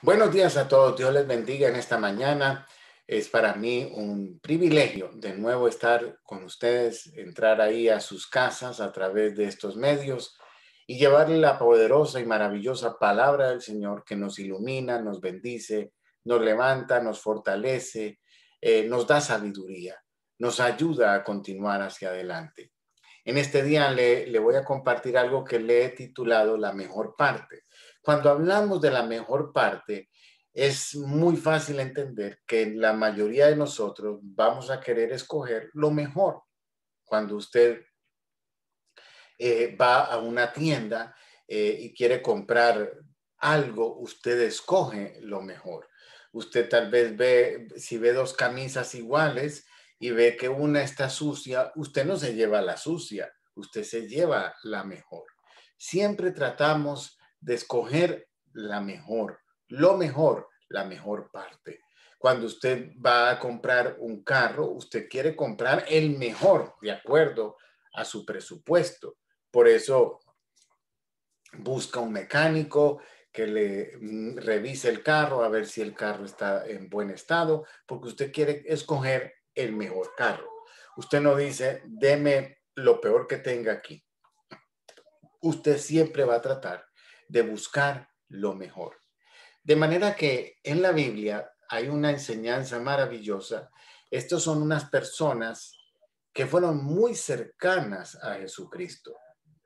Buenos días a todos. Dios les bendiga en esta mañana. Es para mí un privilegio de nuevo estar con ustedes, entrar ahí a sus casas a través de estos medios y llevarle la poderosa y maravillosa palabra del Señor que nos ilumina, nos bendice, nos levanta, nos fortalece, eh, nos da sabiduría, nos ayuda a continuar hacia adelante. En este día le, voy a compartir algo que le he titulado La mejor parte. Cuando hablamos de la mejor parte, es muy fácil entender que la mayoría de nosotros vamos a querer escoger lo mejor. Cuando usted eh, va a una tienda eh, y quiere comprar algo, usted escoge lo mejor. Usted tal vez ve, si ve dos camisas iguales, y ve que una está sucia, usted no se lleva la sucia, usted se lleva la mejor. Siempre tratamos de escoger la mejor, lo mejor, la mejor parte. Cuando usted va a comprar un carro, usted quiere comprar el mejor, de acuerdo a su presupuesto. Por eso busca un mecánico que le mm, revise el carro, a ver si el carro está en buen estado, porque usted quiere escoger el mejor carro. Usted no dice, deme lo peor que tenga aquí. Usted siempre va a tratar de buscar lo mejor. De manera que en la Biblia hay una enseñanza maravillosa. Estos son unas personas que fueron muy cercanas a Jesucristo.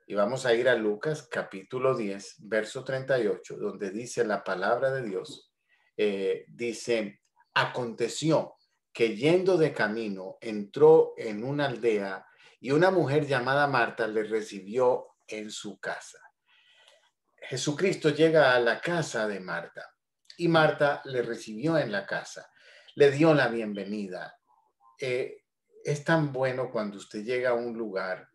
Y vamos a ir a Lucas capítulo 10, verso 38, donde dice la palabra de Dios. Eh, dice, aconteció que yendo de camino entró en una aldea y una mujer llamada Marta le recibió en su casa. Jesucristo llega a la casa de Marta y Marta le recibió en la casa, le dio la bienvenida. Eh, es tan bueno cuando usted llega a un lugar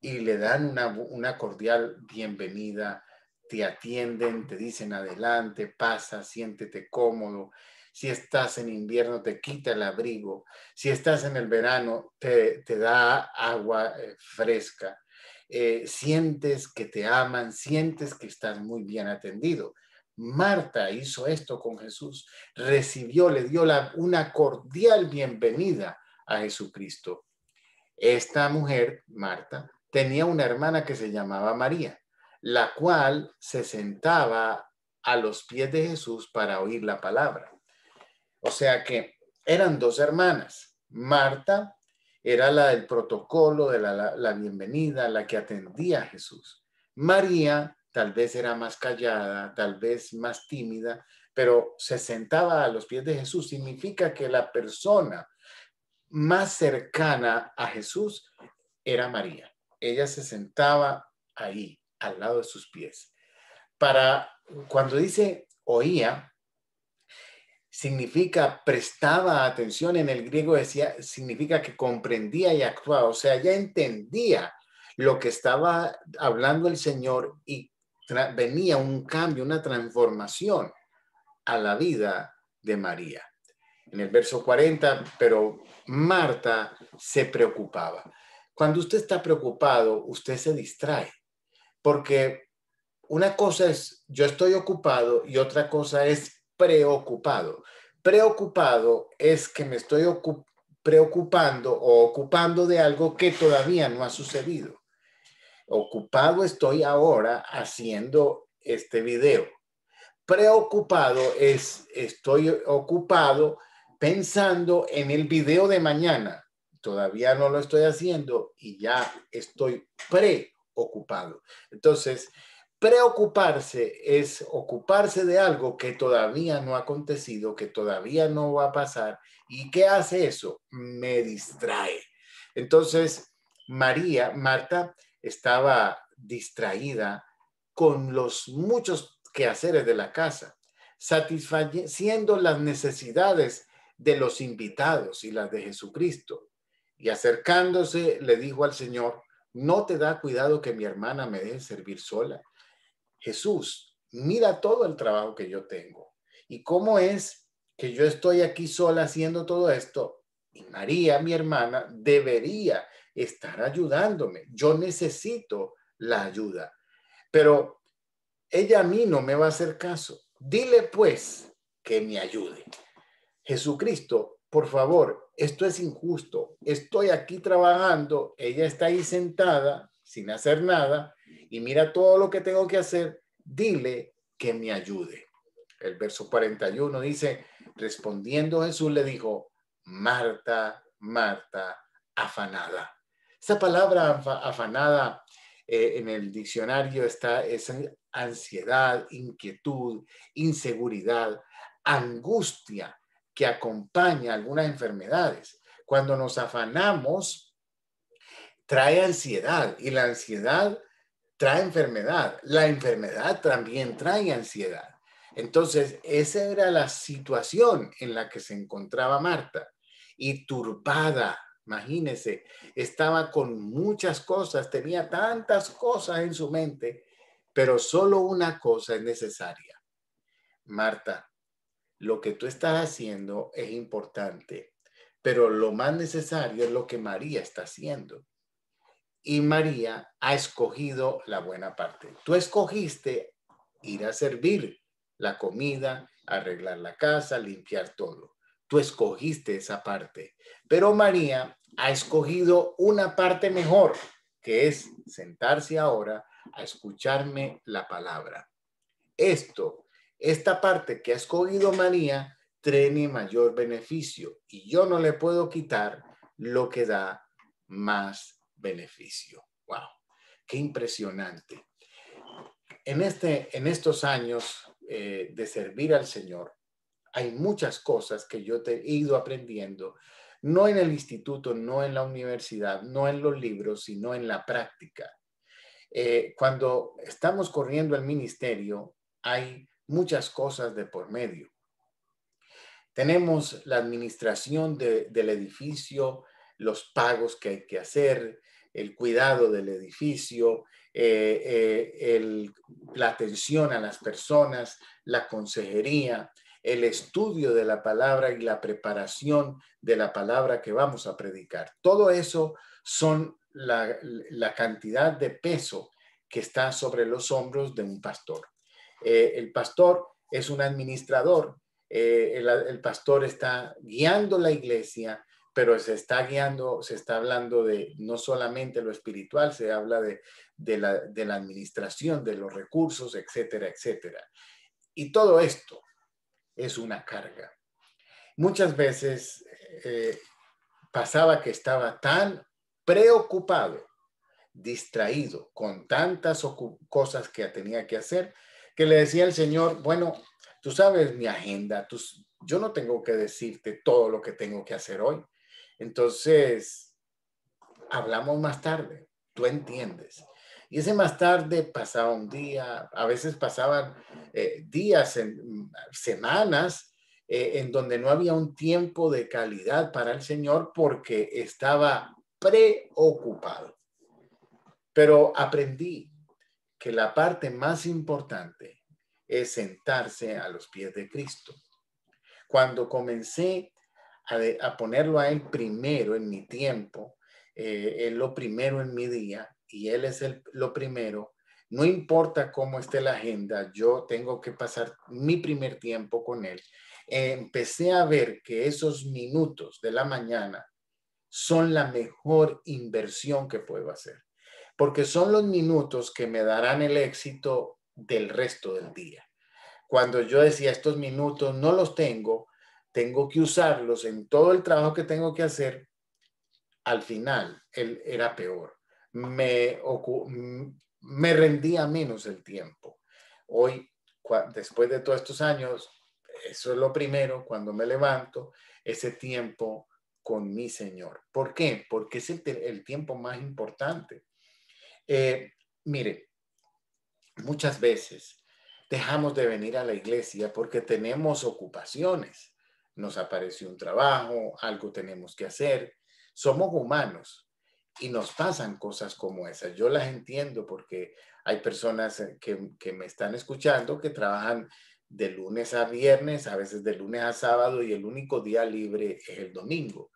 y le dan una cordial bienvenida, te atienden, te dicen adelante, pasa, siéntete cómodo. Si estás en invierno, te quita el abrigo. Si estás en el verano, te, da agua eh, fresca. Eh, sientes que te aman, sientes que estás muy bien atendido. Marta hizo esto con Jesús, recibió, le dio una cordial bienvenida a Jesucristo. Esta mujer, Marta, tenía una hermana que se llamaba María la cual se sentaba a los pies de Jesús para oír la palabra. O sea que eran dos hermanas. Marta era la del protocolo, de la, la, la bienvenida, la que atendía a Jesús. María tal vez era más callada, tal vez más tímida, pero se sentaba a los pies de Jesús. Significa que la persona más cercana a Jesús era María. Ella se sentaba ahí al lado de sus pies. Para cuando dice oía, significa prestaba atención, en el griego decía, significa que comprendía y actuaba, o sea, ya entendía lo que estaba hablando el Señor y venía un cambio, una transformación a la vida de María. En el verso 40, pero Marta se preocupaba. Cuando usted está preocupado, usted se distrae porque una cosa es yo estoy ocupado y otra cosa es preocupado. Preocupado es que me estoy preocupando o ocupando de algo que todavía no ha sucedido. Ocupado estoy ahora haciendo este video. Preocupado es estoy ocupado pensando en el video de mañana. Todavía no lo estoy haciendo y ya estoy pre ocupado. Entonces, preocuparse es ocuparse de algo que todavía no ha acontecido, que todavía no va a pasar. ¿Y qué hace eso? Me distrae. Entonces, María, Marta, estaba distraída con los muchos quehaceres de la casa, satisfaciendo las necesidades de los invitados y las de Jesucristo. Y acercándose, le dijo al Señor, no te da cuidado que mi hermana me deje servir sola. Jesús, mira todo el trabajo que yo tengo. ¿Y cómo es que yo estoy aquí sola haciendo todo esto? Y María, mi hermana, debería estar ayudándome. Yo necesito la ayuda. Pero ella a mí no me va a hacer caso. Dile pues que me ayude. Jesucristo, por favor, esto es injusto, estoy aquí trabajando, ella está ahí sentada sin hacer nada y mira todo lo que tengo que hacer, dile que me ayude. El verso 41 dice, respondiendo Jesús le dijo, Marta, Marta, afanada. Esa palabra afanada eh, en el diccionario está es ansiedad, inquietud, inseguridad, angustia, que acompaña algunas enfermedades. Cuando nos afanamos, trae ansiedad y la ansiedad trae enfermedad. La enfermedad también trae ansiedad. Entonces, esa era la situación en la que se encontraba Marta y turbada. Imagínense, estaba con muchas cosas, tenía tantas cosas en su mente, pero solo una cosa es necesaria. Marta, lo que tú estás haciendo es importante, pero lo más necesario es lo que María está haciendo. Y María ha escogido la buena parte. Tú escogiste ir a servir la comida, arreglar la casa, limpiar todo. Tú escogiste esa parte. Pero María ha escogido una parte mejor, que es sentarse ahora a escucharme la palabra. Esto esta parte que ha María trae tiene mayor beneficio y yo no le puedo quitar lo que da más beneficio. ¡Wow! ¡Qué impresionante! En, este, en estos años eh, de servir al Señor, hay muchas cosas que yo he ido aprendiendo, no en el instituto, no en la universidad, no en los libros, sino en la práctica. Eh, cuando estamos corriendo al ministerio, hay muchas cosas de por medio. Tenemos la administración del edificio, los pagos que hay que hacer, el cuidado del edificio, eh, eh, la atención a las personas, la consejería, el estudio de la palabra y la preparación de la palabra que vamos a predicar. Todo eso son la cantidad de peso que está sobre los hombros de un pastor. Eh, el pastor es un administrador, eh, el, pastor está guiando la iglesia, pero se está guiando, se está hablando de no solamente lo espiritual, se habla de, la, administración, de los recursos, etcétera, etcétera. Y todo esto es una carga. Muchas veces eh, pasaba que estaba tan preocupado, distraído con tantas cosas que tenía que hacer, que le decía el Señor, bueno, tú sabes mi agenda, tú, yo no tengo que decirte todo lo que tengo que hacer hoy. Entonces, hablamos más tarde, tú entiendes. Y ese más tarde pasaba un día, a veces pasaban eh, días, semanas, eh, en donde no había un tiempo de calidad para el Señor porque estaba preocupado. Pero aprendí que la parte más importante es sentarse a los pies de Cristo. Cuando comencé a, ponerlo a Él primero en mi tiempo, eh, Él lo primero en mi día y Él es lo primero, no importa cómo esté la agenda, yo tengo que pasar mi primer tiempo con Él. empecé a ver que esos minutos de la mañana son la mejor inversión que puedo hacer porque son los minutos que me darán el éxito del resto del día. Cuando yo decía estos minutos no los tengo, tengo que usarlos en todo el trabajo que tengo que hacer, al final él era peor. Me, mm, me rendía menos el tiempo. Hoy, después de todos estos años, eso es lo primero, cuando me levanto, ese tiempo con mi Señor. ¿Por qué? Porque es el tiempo más importante. Eh, mire, muchas veces dejamos de venir a la iglesia porque tenemos ocupaciones. Nos aparece un trabajo, algo tenemos que hacer. Somos humanos y nos pasan cosas como esas. Yo las entiendo porque hay personas que, que me están escuchando que trabajan de lunes a viernes, a veces de lunes a sábado y el único día libre es el domingo.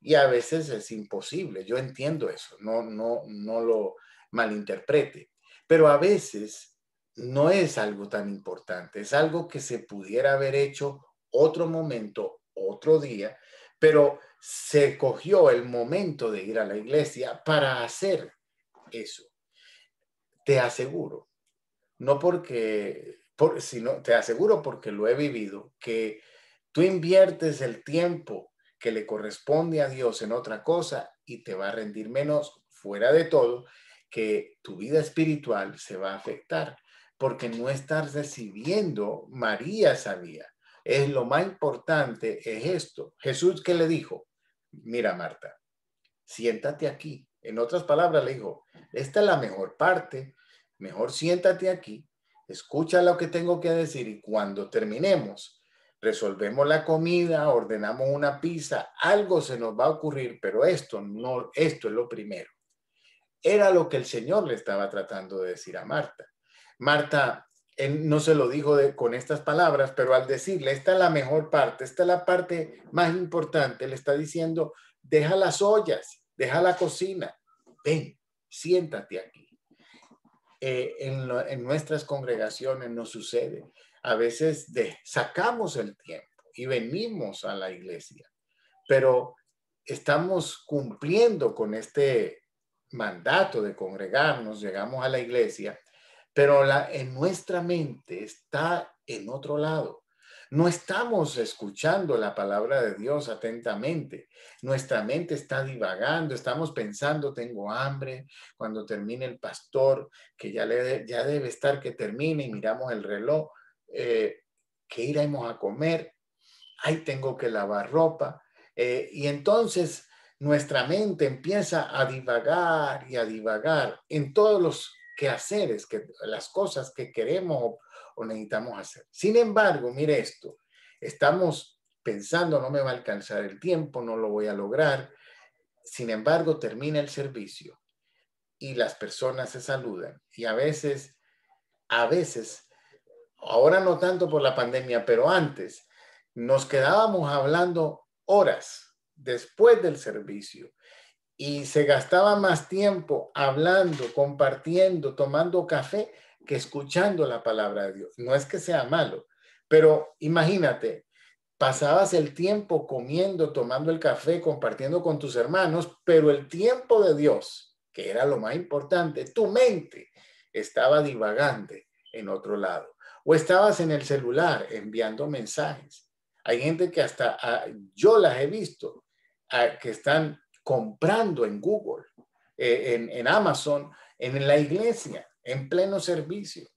Y a veces es imposible. Yo entiendo eso. No, no, no lo, malinterprete. Pero a veces no es algo tan importante, es algo que se pudiera haber hecho otro momento, otro día, pero se cogió el momento de ir a la iglesia para hacer eso. Te aseguro, no porque, por, sino te aseguro porque lo he vivido, que tú inviertes el tiempo que le corresponde a Dios en otra cosa y te va a rendir menos fuera de todo que tu vida espiritual se va a afectar porque no estás recibiendo, María sabía. Es lo más importante, es esto. Jesús que le dijo, mira Marta, siéntate aquí. En otras palabras le dijo, esta es la mejor parte, mejor siéntate aquí, escucha lo que tengo que decir y cuando terminemos, resolvemos la comida, ordenamos una pizza, algo se nos va a ocurrir, pero esto no, esto es lo primero. Era lo que el Señor le estaba tratando de decir a Marta. Marta, no se lo dijo con estas palabras, pero al decirle, esta es la mejor parte, esta es la parte más importante, le está diciendo, deja las ollas, deja la cocina, ven, siéntate aquí. Eh, en, nuestras congregaciones nos sucede. A veces de, sacamos el tiempo y venimos a la iglesia, pero estamos cumpliendo con este mandato de congregarnos, llegamos a la iglesia, pero la, en nuestra mente está en otro lado. No estamos escuchando la palabra de Dios atentamente. Nuestra mente está divagando, estamos pensando, tengo hambre, cuando termine el pastor, que ya, le, ya debe estar que termine y miramos el reloj, eh, que iremos a comer, ahí tengo que lavar ropa. Eh, y entonces nuestra mente empieza a divagar y a divagar en todos los quehaceres, que, las cosas que queremos o, necesitamos hacer. Sin embargo, mire esto, estamos pensando, no me va a alcanzar el tiempo, no lo voy a lograr. Sin embargo, termina el servicio y las personas se saludan. Y a veces, a veces, ahora no tanto por la pandemia, pero antes, nos quedábamos hablando horas después del servicio y se gastaba más tiempo hablando, compartiendo, tomando café que escuchando la palabra de Dios. No es que sea malo, pero imagínate, pasabas el tiempo comiendo, tomando el café, compartiendo con tus hermanos, pero el tiempo de Dios, que era lo más importante, tu mente estaba divagante en otro lado. O estabas en el celular enviando mensajes. Hay gente que hasta ah, yo las he visto que están comprando en Google, eh, en, Amazon, en la iglesia, en pleno servicio.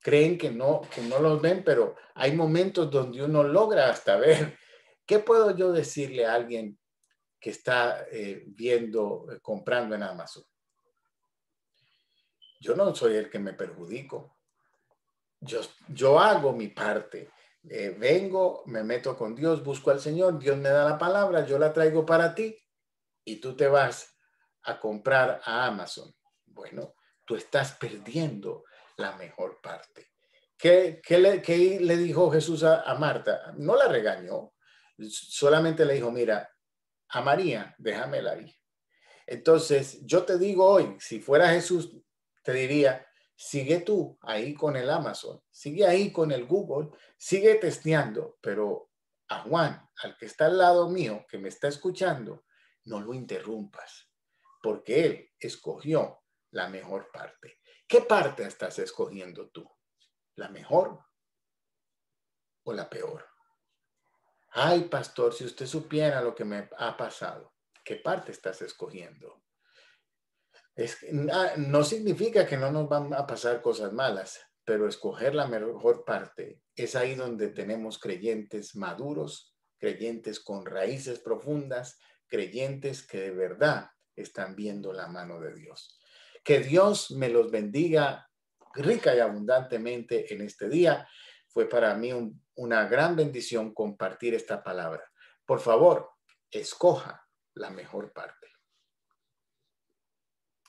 Creen que no, que no los ven, pero hay momentos donde uno logra hasta ver. ¿Qué puedo yo decirle a alguien que está eh, viendo, eh, comprando en Amazon? Yo no soy el que me perjudico. Yo, yo hago mi parte eh, vengo, me meto con Dios, busco al Señor, Dios me da la palabra, yo la traigo para ti y tú te vas a comprar a Amazon. Bueno, tú estás perdiendo la mejor parte. ¿Qué, le, dijo Jesús a, a Marta? No la regañó, solamente le dijo, mira, a María, déjame la ahí. Entonces, yo te digo hoy, si fuera Jesús, te diría, Sigue tú ahí con el Amazon, sigue ahí con el Google, sigue testeando, pero a Juan, al que está al lado mío, que me está escuchando, no lo interrumpas, porque él escogió la mejor parte. ¿Qué parte estás escogiendo tú? ¿La mejor o la peor? Ay, pastor, si usted supiera lo que me ha pasado, ¿qué parte estás escogiendo? Ah, no significa que no nos van a pasar cosas malas, pero escoger la mejor parte es ahí donde tenemos creyentes maduros, creyentes con raíces profundas, creyentes que de verdad están viendo la mano de Dios. Que Dios me los bendiga rica y abundantemente en este día. Fue para mí una gran bendición compartir esta palabra. Por favor, escoja la mejor parte.